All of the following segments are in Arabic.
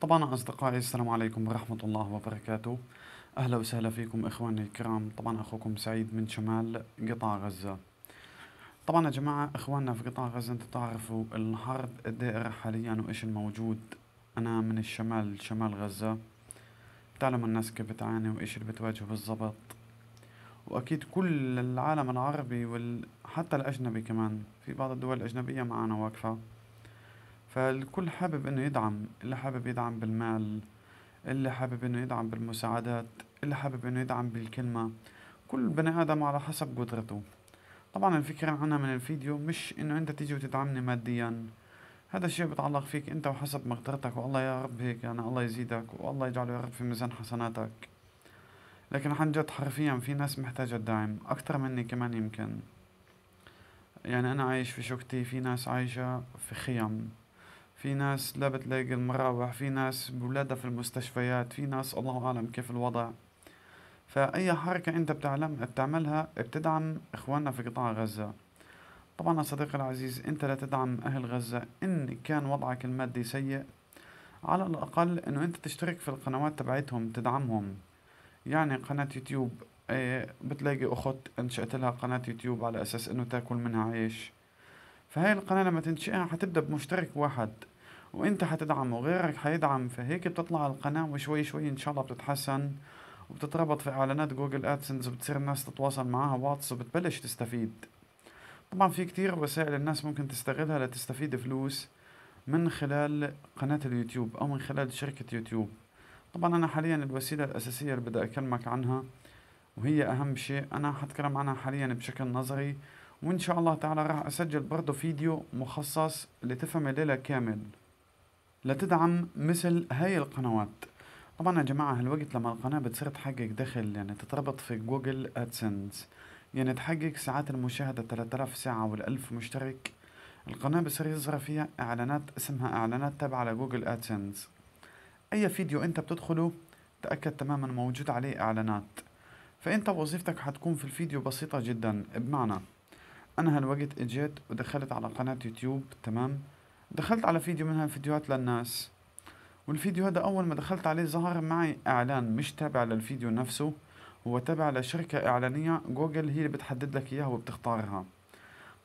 طبعا أصدقائي السلام عليكم ورحمة الله وبركاته أهلا وسهلا فيكم إخواني الكرام طبعا أخوكم سعيد من شمال قطاع غزة طبعا يا جماعة إخواننا في قطاع غزة أنتم تعرفوا الحرب الدائرة حاليا وإيش الموجود أنا من الشمال شمال غزة تعلم الناس كيف بتعاني وإيش اللي بتواجهه بالضبط وأكيد كل العالم العربي وحتى الأجنبي كمان في بعض الدول الأجنبية معانا واقفة فالكل حابب انه يدعم اللي حابب يدعم بالمال اللي حابب انه يدعم بالمساعدات اللي حابب انه يدعم بالكلمة كل بني ادم على حسب قدرته طبعا الفكرة عنها من الفيديو مش انه انت تيجي وتدعمني ماديا هذا الشيء بتعلق فيك انت وحسب مقدرتك والله يا رب هيك يعني الله يزيدك والله يجعله يا رب في ميزان حسناتك لكن عن جد حرفيا في ناس محتاجة الدعم أكتر مني كمان يمكن يعني أنا عايش في شقتي في ناس عايشة في خيم في ناس لا بتلاقي المراوح في ناس بولادها في المستشفيات في ناس الله أعلم كيف الوضع فأي حركة أنت بتعلم بتعملها بتدعم إخواننا في قطاع غزة طبعا يا صديقي العزيز أنت لا تدعم أهل غزة إن كان وضعك المادي سيء على الأقل أنه أنت تشترك في القنوات تبعتهم تدعمهم يعني قناة يوتيوب إيه، بتلاقي أخت أنشأت لها قناة يوتيوب على أساس أنه تاكل منها عيش فهاي القناة لما تنشئها حتبدأ بمشترك واحد وانت حتدعم وغيرك حيدعم فهيك بتطلع القناة وشوي شوي ان شاء الله بتتحسن وبتتربط في اعلانات جوجل ادسنس وبتصير الناس تتواصل معاها واتس وبتبلش تستفيد طبعا في كتير وسائل الناس ممكن تستغلها لتستفيد فلوس من خلال قناة اليوتيوب او من خلال شركة يوتيوب طبعا انا حاليا الوسيلة الاساسية اللي بدي اكلمك عنها وهي اهم شيء انا حتكلم عنها حاليا بشكل نظري وان شاء الله تعالى راح اسجل برضه فيديو مخصص لتفهم الليلة كامل لتدعم مثل هاي القنوات طبعا يا جماعة هالوقت لما القناة بتصير تحقق دخل يعني تتربط في جوجل ادسنس يعني تحقق ساعات المشاهدة 3000 ساعة والألف مشترك القناة بصير يظهر فيها إعلانات اسمها إعلانات تابعة لجوجل ادسنس أي فيديو أنت بتدخله تأكد تماما موجود عليه إعلانات فأنت وظيفتك حتكون في الفيديو بسيطة جدا بمعنى أنا هالوقت إجيت ودخلت على قناة يوتيوب تمام دخلت على فيديو منها فيديوهات للناس والفيديو هذا أول ما دخلت عليه ظهر معي إعلان مش تابع للفيديو نفسه هو تابع لشركة إعلانية جوجل هي اللي بتحدد لك إياها وبتختارها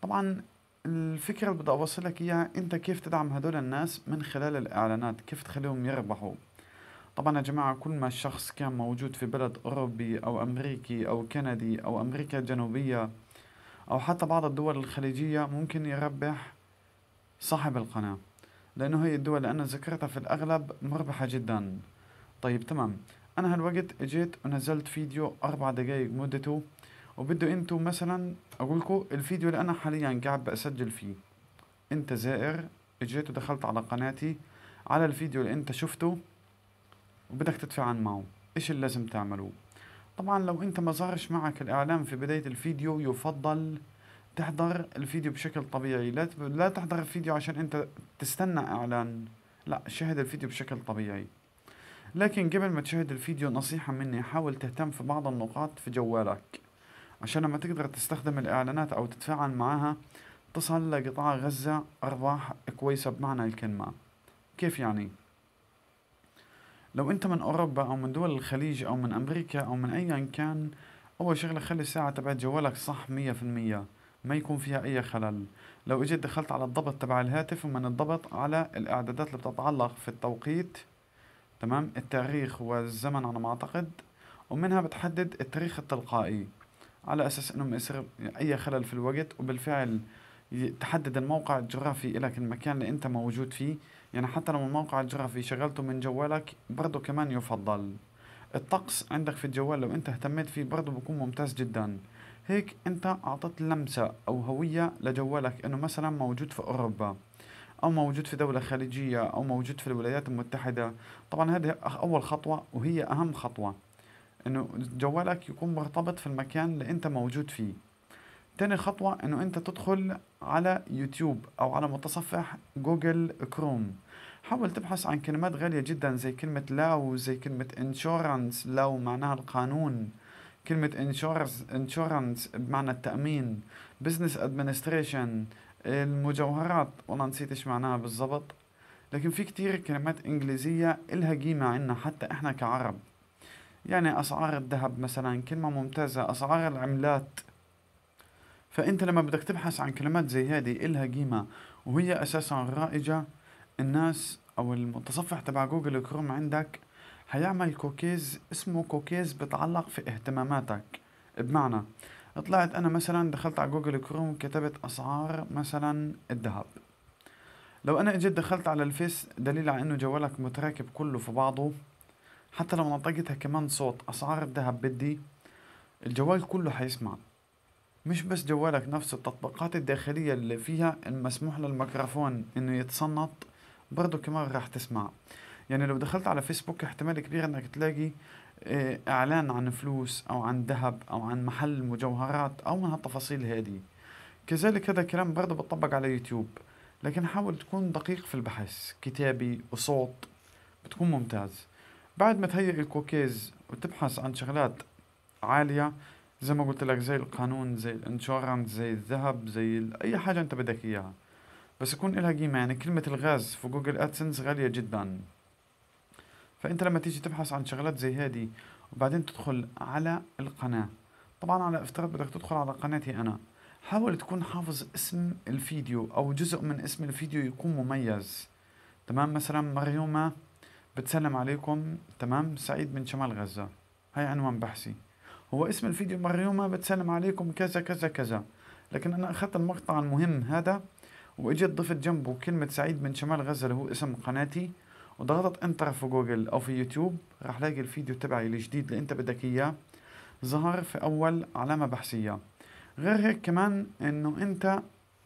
طبعا الفكرة اللي بدي أوصل لك إياها أنت كيف تدعم هدول الناس من خلال الإعلانات كيف تخليهم يربحوا طبعا يا جماعة كل ما الشخص كان موجود في بلد أوروبي أو أمريكي أو كندي أو أمريكا الجنوبية أو حتى بعض الدول الخليجية ممكن يربح صاحب القناة لأنه هي الدول اللي أنا ذكرتها في الأغلب مربحة جدا طيب تمام أنا هالوقت إجيت ونزلت فيديو أربع دقايق مدته وبدو أنتو مثلا أقولكو الفيديو اللي أنا حاليا قاعد بسجل فيه أنت زائر إجيت ودخلت على قناتي على الفيديو اللي أنت شفته وبدك تتفاعل معه إيش اللي لازم تعمله طبعا لو أنت ما ظهرش معك الإعلان في بداية الفيديو يفضل تحضر الفيديو بشكل طبيعي لا لا تحضر الفيديو عشان انت تستنى اعلان لا شاهد الفيديو بشكل طبيعي لكن قبل ما تشاهد الفيديو نصيحة مني حاول تهتم في بعض النقاط في جوالك عشان لما تقدر تستخدم الإعلانات أو تتفاعل معها تصل لقطاع غزة أرباح كويسة بمعنى الكلمة كيف يعني؟ لو أنت من أوروبا أو من دول الخليج أو من أمريكا أو من أيا كان أول شغلة خلي الساعة تبعت جوالك صح مية في المية ما يكون فيها أي خلل لو اجيت دخلت على الضبط تبع الهاتف ومن الضبط على الإعدادات اللي بتتعلق في التوقيت تمام التاريخ والزمن على ما أعتقد ومنها بتحدد التاريخ التلقائي على أساس أنه ما يصير أي خلل في الوقت وبالفعل تحدد الموقع الجغرافي لك المكان اللي أنت موجود فيه يعني حتى لو الموقع الجغرافي شغلته من جوالك برضه كمان يفضل الطقس عندك في الجوال لو أنت اهتميت فيه برضه بيكون ممتاز جداً هيك انت اعطت لمسة او هوية لجوالك انه مثلا موجود في اوروبا او موجود في دولة خليجية او موجود في الولايات المتحدة طبعا هذه اول خطوة وهي اهم خطوة انه جوالك يكون مرتبط في المكان اللي انت موجود فيه تاني خطوة انه انت تدخل على يوتيوب او على متصفح جوجل كروم حاول تبحث عن كلمات غالية جدا زي كلمة لاو زي كلمة انشورنس لاو معناها القانون كلمة انشورنس انشورنس بمعنى التأمين بزنس ادمنستريشن المجوهرات والله نسيت ايش معناها بالضبط لكن في كتير كلمات انجليزية إلها قيمة عنا حتى احنا كعرب يعني أسعار الذهب مثلا كلمة ممتازة أسعار العملات فأنت لما بدك تبحث عن كلمات زي هذه إلها قيمة وهي أساسا رائجة الناس أو المتصفح تبع جوجل كروم عندك حيعمل كوكيز اسمه كوكيز بتعلق في اهتماماتك بمعنى طلعت انا مثلا دخلت على جوجل كروم كتبت اسعار مثلا الذهب لو انا اجيت دخلت على الفيس دليل على انه جوالك متراكب كله في بعضه حتى لو نطقتها كمان صوت اسعار الذهب بدي الجوال كله حيسمع مش بس جوالك نفس التطبيقات الداخلية اللي فيها المسموح للميكروفون انه يتصنط برضه كمان راح تسمع يعني لو دخلت على فيسبوك احتمال كبير انك تلاقي آه، اعلان عن فلوس او عن ذهب او عن محل مجوهرات او من هالتفاصيل هذه كذلك هذا الكلام برضه بتطبق على يوتيوب لكن حاول تكون دقيق في البحث كتابي وصوت بتكون ممتاز بعد ما تهيئ الكوكيز وتبحث عن شغلات عالية زي ما قلت لك زي القانون زي الانشورنس زي الذهب زي ال... اي حاجة انت بدك اياها بس يكون لها قيمة يعني كلمة الغاز في جوجل ادسنس غالية جدا فانت لما تيجي تبحث عن شغلات زي هذه وبعدين تدخل على القناه طبعا على افتراض بدك تدخل على قناتي انا حاول تكون حافظ اسم الفيديو او جزء من اسم الفيديو يكون مميز تمام مثلا مريومه بتسلم عليكم تمام سعيد من شمال غزه هاي عنوان بحثي هو اسم الفيديو مريومه بتسلم عليكم كذا كذا كذا لكن انا اخذت المقطع المهم هذا واجيت ضفت جنبه كلمه سعيد من شمال غزه اللي هو اسم قناتي وضغطت انتر في جوجل او في يوتيوب راح لاقي الفيديو تبعي الجديد اللي انت بدك اياه ظهر في اول علامة بحثية غير هيك كمان انه انت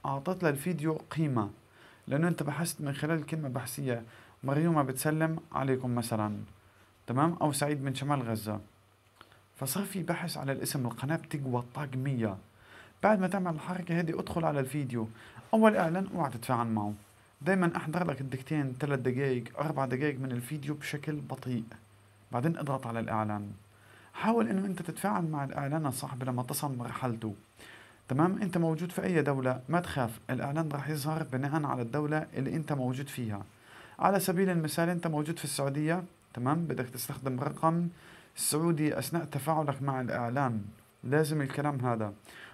اعطيت للفيديو قيمة لانه انت بحثت من خلال كلمة بحثية مريومة بتسلم عليكم مثلا تمام او سعيد من شمال غزة فصار في بحث على الاسم القناة بتقوى الطاق بعد ما تعمل الحركة هذه ادخل على الفيديو اول اعلان اوعى تدفع عن معه دايما احضر لك الدقيقتين ثلاث دقائق اربع دقائق من الفيديو بشكل بطيء بعدين اضغط على الاعلان حاول انه انت تتفاعل مع الاعلان يا صاحبي لما تصل مرحلته تمام انت موجود في اي دولة ما تخاف الاعلان راح يظهر بناء على الدولة اللي انت موجود فيها على سبيل المثال انت موجود في السعودية تمام بدك تستخدم رقم سعودي اثناء تفاعلك مع الاعلان لازم الكلام هذا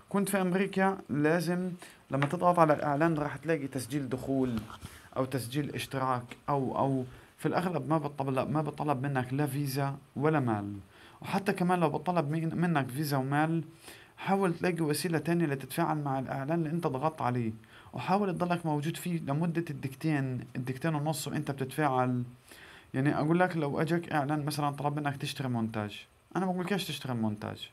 كنت في امريكا لازم لما تضغط على الاعلان راح تلاقي تسجيل دخول او تسجيل اشتراك او او في الاغلب ما بتطلب ما بتطلب منك لا فيزا ولا مال وحتى كمان لو بتطلب منك فيزا ومال حاول تلاقي وسيله تانية لتتفاعل مع الاعلان اللي انت ضغطت عليه وحاول تضلك موجود فيه لمده الدكتين الدكتين ونص وانت بتتفاعل يعني اقول لك لو اجاك اعلان مثلا طلب منك تشتري مونتاج انا ما بقولكش تشتري مونتاج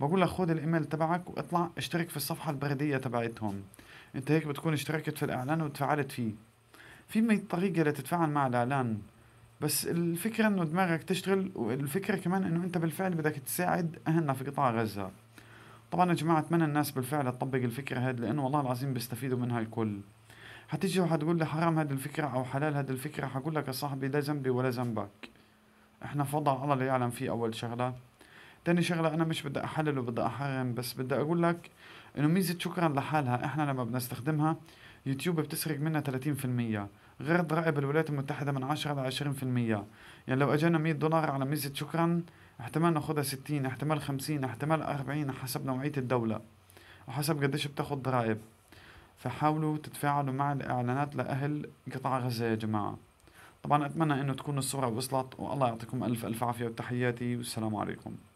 بقول لك خذ الايميل تبعك واطلع اشترك في الصفحه البريديه تبعتهم انت هيك بتكون اشتركت في الاعلان وتفاعلت فيه في مية طريقه لتتفاعل مع الاعلان بس الفكره انه دماغك تشتغل والفكره كمان انه انت بالفعل بدك تساعد اهلنا في قطاع غزه طبعا يا جماعه اتمنى الناس بالفعل تطبق الفكره هذه لانه والله العظيم بيستفيدوا منها الكل حتيجي وحتقول لي حرام هذه الفكره او حلال هذه الفكره حقول لك يا صاحبي لا ذنبي ولا ذنبك احنا في وضع الله لا يعلم فيه اول شغله تاني شغله انا مش بدي احلل وبدي احرم بس بدي اقول لك انه ميزه شكرا لحالها احنا لما بنستخدمها يوتيوب بتسرق منا 30% غير ضرائب الولايات المتحده من 10 ل 20% يعني لو اجانا 100 دولار على ميزه شكرا احتمال ناخدها 60 احتمال 50 احتمال 40 حسب نوعيه الدوله وحسب قديش بتاخد ضرائب فحاولوا تتفاعلوا مع الاعلانات لاهل قطاع غزه يا جماعه طبعا اتمنى انه تكون الصوره وصلت والله يعطيكم الف الف عافيه وتحياتي والسلام عليكم